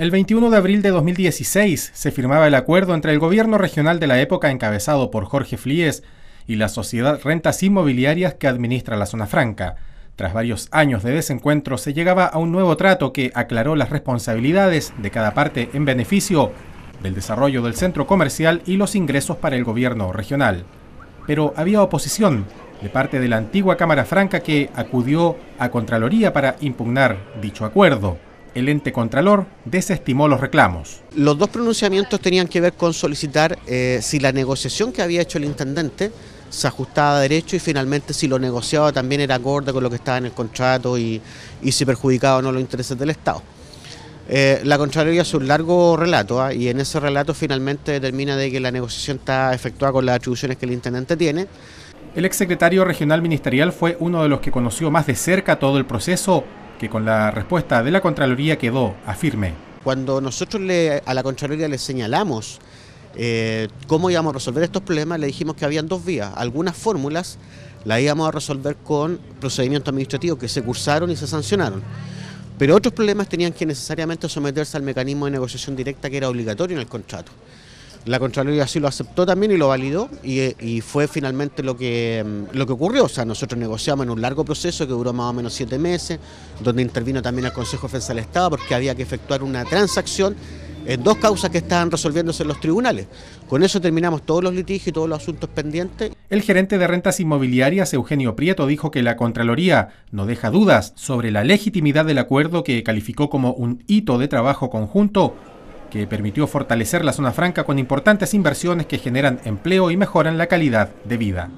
El 21 de abril de 2016 se firmaba el acuerdo entre el gobierno regional de la época encabezado por Jorge Flies y la sociedad Rentas Inmobiliarias que administra la zona franca. Tras varios años de desencuentro se llegaba a un nuevo trato que aclaró las responsabilidades de cada parte en beneficio del desarrollo del centro comercial y los ingresos para el gobierno regional. Pero había oposición de parte de la antigua Cámara Franca que acudió a Contraloría para impugnar dicho acuerdo el ente contralor desestimó los reclamos. Los dos pronunciamientos tenían que ver con solicitar eh, si la negociación que había hecho el intendente se ajustaba a derecho y finalmente si lo negociaba también era acorde con lo que estaba en el contrato y, si perjudicaba o no los intereses del Estado. Eh, la Contraloría hace un largo relato ¿ah? y en ese relato finalmente determina de que la negociación está efectuada con las atribuciones que el intendente tiene. El exsecretario regional ministerial fue uno de los que conoció más de cerca todo el proceso que con la respuesta de la Contraloría quedó firme. Cuando nosotros a la Contraloría le señalamos eh, cómo íbamos a resolver estos problemas, le dijimos que habían dos vías. Algunas fórmulas las íbamos a resolver con procedimientos administrativos que se cursaron y se sancionaron. Pero otros problemas tenían que necesariamente someterse al mecanismo de negociación directa que era obligatorio en el contrato. La Contraloría así lo aceptó también y lo validó y, fue finalmente lo que, mm, lo que ocurrió. O sea, nosotros negociamos en un largo proceso que duró más o menos siete meses, donde intervino también el Consejo de Defensa del Estado porque había que efectuar una transacción en dos causas que estaban resolviéndose en los tribunales. Con eso terminamos todos los litigios y todos los asuntos pendientes. El gerente de rentas inmobiliarias, Eugenio Prieto, dijo que la Contraloría no deja dudas sobre la legitimidad del acuerdo que calificó como un hito de trabajo conjunto que permitió fortalecer la zona franca con importantes inversiones que generan empleo y mejoran la calidad de vida.